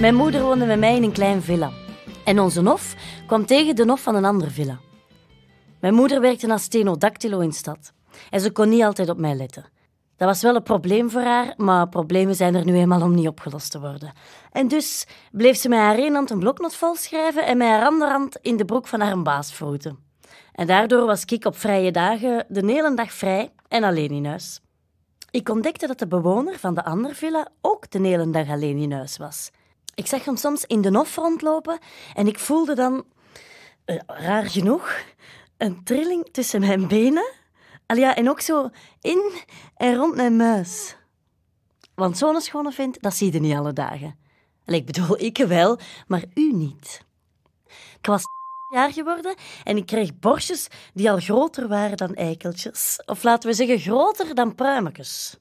Mijn moeder woonde met mij in een klein villa. En onze hof kwam tegen de hof van een andere villa. Mijn moeder werkte als stenodactylo in de stad. En ze kon niet altijd op mij letten. Dat was wel een probleem voor haar, maar problemen zijn er nu eenmaal om niet opgelost te worden. En dus bleef ze met haar één hand een bloknot volschrijven en met haar andere hand in de broek van haar baas vroeten. En daardoor was ik op vrije dagen de hele dag vrij en alleen in huis. Ik ontdekte dat de bewoner van de andere villa ook de hele dag alleen in huis was. Ik zag hem soms in de hof rondlopen en ik voelde dan, eh, raar genoeg, een trilling tussen mijn benen Alja en ook zo in en rond mijn muis. Want zo'n schone vindt, dat zie je niet alle dagen. En ik bedoel, ik wel, maar u niet. Ik was jaar geworden en ik kreeg borstjes die al groter waren dan eikeltjes. Of laten we zeggen, groter dan pruimetjes.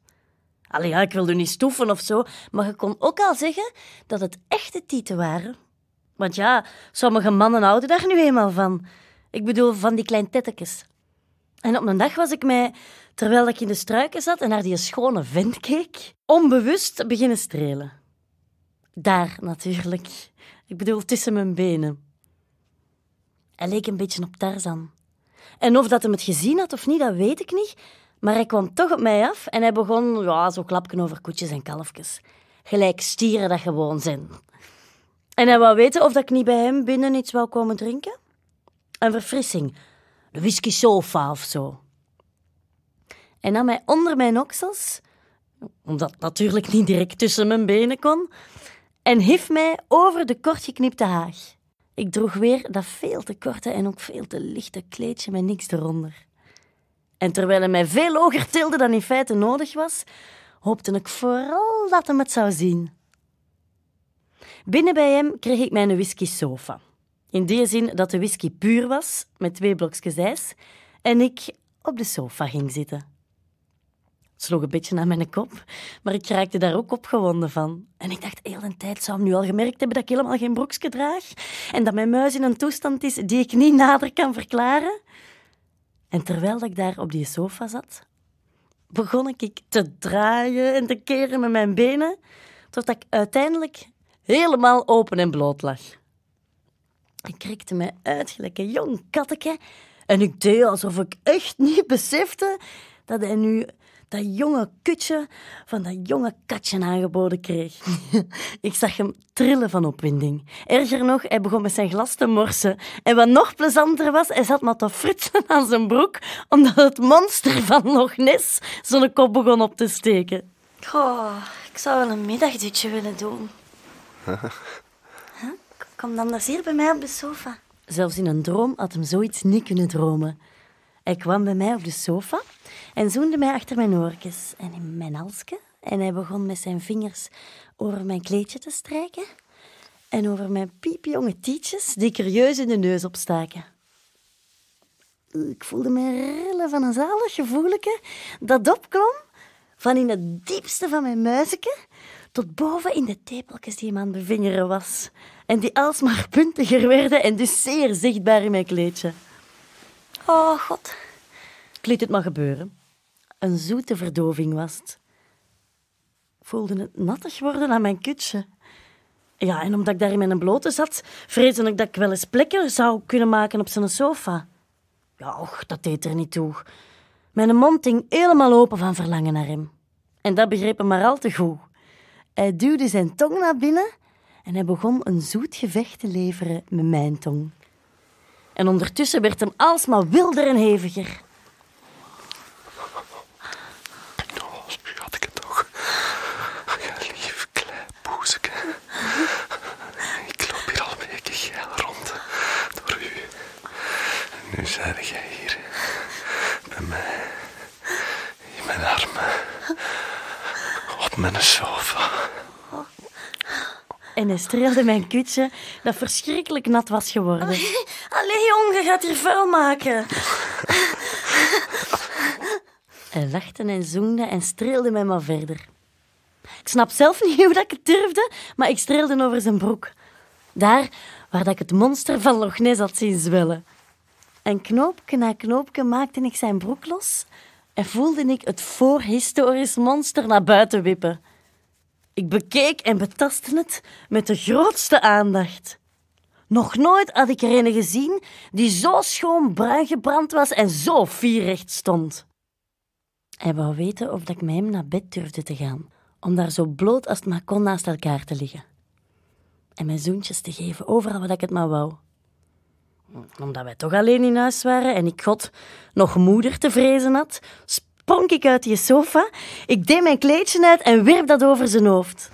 Allee, ik wilde niet stoeven of zo, maar je kon ook al zeggen dat het echte tieten waren. Want ja, sommige mannen houden daar nu eenmaal van. Ik bedoel, van die klein en op een dag was ik mij, terwijl ik in de struiken zat en naar die schone vent keek, onbewust beginnen strelen. Daar natuurlijk. Ik bedoel, tussen mijn benen. Hij leek een beetje op Tarzan. En of dat hem het gezien had of niet, dat weet ik niet. Maar hij kwam toch op mij af en hij begon ja, zo klapken over koetjes en kalfjes. Gelijk stieren dat gewoon zijn. En hij wou weten of dat ik niet bij hem binnen iets wou komen drinken. Een verfrissing whisky sofa of zo. En nam hij onder mijn oksels, omdat natuurlijk niet direct tussen mijn benen kon, en hief mij over de kortgeknipte haag. Ik droeg weer dat veel te korte en ook veel te lichte kleedje met niks eronder. En terwijl hij mij veel hoger tilde dan in feite nodig was, hoopte ik vooral dat hij het zou zien. Binnen bij hem kreeg ik mijn whisky sofa. In die zin dat de whisky puur was, met twee blokjes ijs, en ik op de sofa ging zitten. Het sloeg een beetje naar mijn kop, maar ik raakte daar ook opgewonden van. En ik dacht, heel de tijd zou hem nu al gemerkt hebben dat ik helemaal geen broekje draag en dat mijn muis in een toestand is die ik niet nader kan verklaren. En terwijl ik daar op die sofa zat, begon ik te draaien en te keren met mijn benen, totdat ik uiteindelijk helemaal open en bloot lag. Ik krikte me uit gelijk een jong katteke. En ik deed alsof ik echt niet besefte dat hij nu dat jonge kutje van dat jonge katje aangeboden kreeg. ik zag hem trillen van opwinding. Erger nog, hij begon met zijn glas te morsen. En wat nog plezanter was, hij zat maar te fritsen aan zijn broek, omdat het monster van Loch Ness zijn kop begon op te steken. Goh, ik zou wel een middagdutje willen doen. Kom dan eens hier bij mij op de sofa. Zelfs in een droom had hem zoiets niet kunnen dromen. Hij kwam bij mij op de sofa en zoende mij achter mijn oortjes en in mijn halsje. En hij begon met zijn vingers over mijn kleedje te strijken en over mijn piepjonge tietjes die curieus in de neus opstaken. Ik voelde me rillen van een zalig gevoelige dat opklom van in het diepste van mijn muizenke tot boven in de tepeltjes die hem aan de vingeren was. En die alsmaar puntiger werden en dus zeer zichtbaar in mijn kleedje. Oh, god. Ik liet het maar gebeuren. Een zoete verdoving was het. Ik voelde het nattig worden aan mijn kutje. Ja, en omdat ik daar in mijn blote zat, vreesde ik dat ik wel eens plekken zou kunnen maken op zijn sofa. Ja, och, dat deed er niet toe. Mijn mond hing helemaal open van verlangen naar hem. En dat begreep hem maar al te goed. Hij duwde zijn tong naar binnen en hij begon een zoet gevecht te leveren met mijn tong. En ondertussen werd hem alsmaar wilder en heviger. No, spuk had ik het toch? Lief klein poezek. Ik loop hier al een beetje geil rond door u. Nu zij jij hier bij mij. In mijn armen. Op mijn schoon en hij streelde mijn kutje, dat verschrikkelijk nat was geworden. Allee, jongen, gaat hier vuil maken. Hij lachte en zoende en streelde mij maar verder. Ik snap zelf niet hoe dat ik het durfde, maar ik streelde over zijn broek. Daar waar dat ik het monster van Loch Ness had zien zwellen. En knoopje na knoopje maakte ik zijn broek los en voelde ik het voorhistorisch monster naar buiten wippen. Ik bekeek en betastte het met de grootste aandacht. Nog nooit had ik er een gezien die zo schoon bruin gebrand was en zo vierrecht stond. Hij wou weten of ik met hem naar bed durfde te gaan, om daar zo bloot als het maar kon naast elkaar te liggen. En mijn zoentjes te geven, overal wat ik het maar wou. Omdat wij toch alleen in huis waren en ik God nog moeder te vrezen had, ponk ik uit je sofa. Ik deed mijn kleedje uit en wierp dat over zijn hoofd.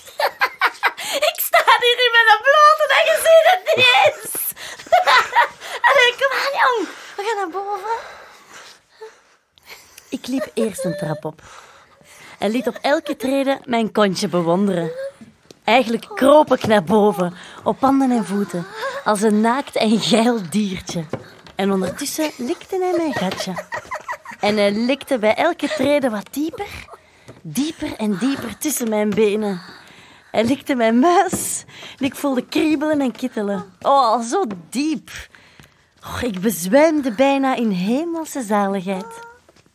ik sta hier in mijn blote en het kom aan, jong. We gaan naar boven. Ik liep eerst een trap op. En liet op elke trede mijn kontje bewonderen. Eigenlijk kroop ik naar boven, op handen en voeten, als een naakt en geil diertje. En ondertussen likte hij mijn gatje. En hij likte bij elke trede wat dieper, dieper en dieper tussen mijn benen. Hij likte mijn muis en ik voelde kriebelen en kittelen. Oh, zo diep. Oh, ik bezwijmde bijna in hemelse zaligheid.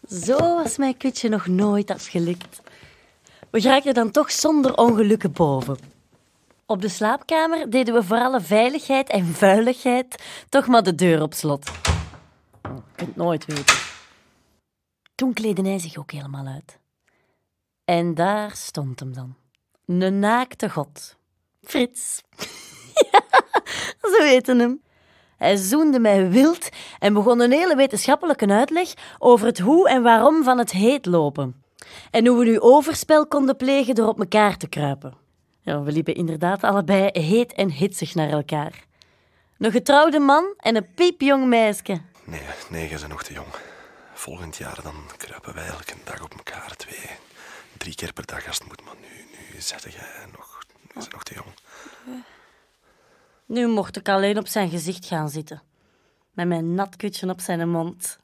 Zo was mijn kutje nog nooit afgelikt. We geraakten dan toch zonder ongelukken boven. Op de slaapkamer deden we voor alle veiligheid en vuiligheid toch maar de deur op slot. Je kunt het nooit weten. Toen kleedde hij zich ook helemaal uit. En daar stond hem dan. Een naakte god. Frits. ja, ze weten hem. Hij zoende mij wild en begon een hele wetenschappelijke uitleg over het hoe en waarom van het heet lopen. En hoe we nu overspel konden plegen door op elkaar te kruipen. Ja, we liepen inderdaad allebei heet en hitsig naar elkaar. Een getrouwde man en een piepjong meisje. Nee, nee, je bent nog te jong volgend jaar dan kruipen wij elke dag op elkaar. Twee, drie keer per dag als het moet. Maar nu, nu zette jij nog, is nog te jong. Nu mocht ik alleen op zijn gezicht gaan zitten. Met mijn nat kutje op zijn mond.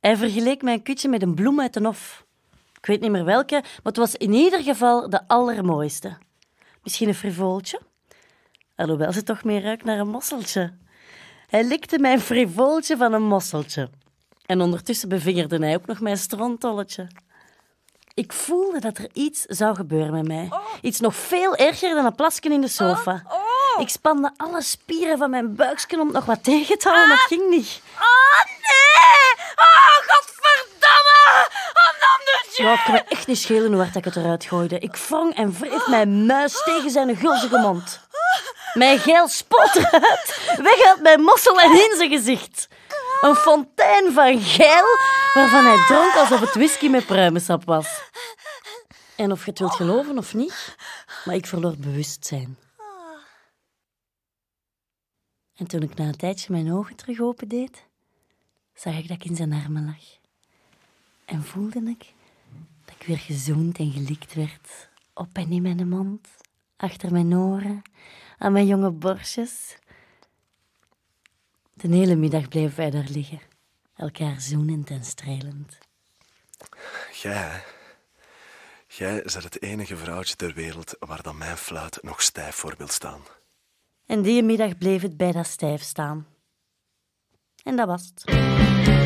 Hij vergeleek mijn kutje met een bloem uit een hof. Ik weet niet meer welke, maar het was in ieder geval de allermooiste. Misschien een frivooltje? Alhoewel ze toch meer ruikt naar een mosseltje. Hij likte mijn frivooltje van een mosseltje. En ondertussen bevingerde hij ook nog mijn strandtolletje. Ik voelde dat er iets zou gebeuren met mij. Oh. Iets nog veel erger dan een plasken in de sofa. Oh, oh. Ik spande alle spieren van mijn buiksken om nog wat tegen te houden, maar dat ah. ging niet. Oh nee! Oh godverdamme! Oh Ja, ik kon me echt niet schelen hoe hard ik het eruit gooide. Ik wrong en wreef mijn muis tegen zijn gulzige mond. Mijn geil spot eruit, weg uit mijn mossel en in zijn gezicht. Een fontein van geil, waarvan hij dronk alsof het whisky met pruimensap was. En of je het wilt geloven of niet, maar ik verloor bewustzijn. En toen ik na een tijdje mijn ogen terug opendeed, zag ik dat ik in zijn armen lag. En voelde ik dat ik weer gezoend en gelikt werd. Op en in mijn mond, achter mijn oren, aan mijn jonge borstjes. De hele middag bleven wij daar liggen, elkaar zoenend en strelend. Jij, jij bent het enige vrouwtje ter wereld waar dan mijn fluit nog stijf voor wil staan. En die middag bleef het bij dat stijf staan. En dat was het.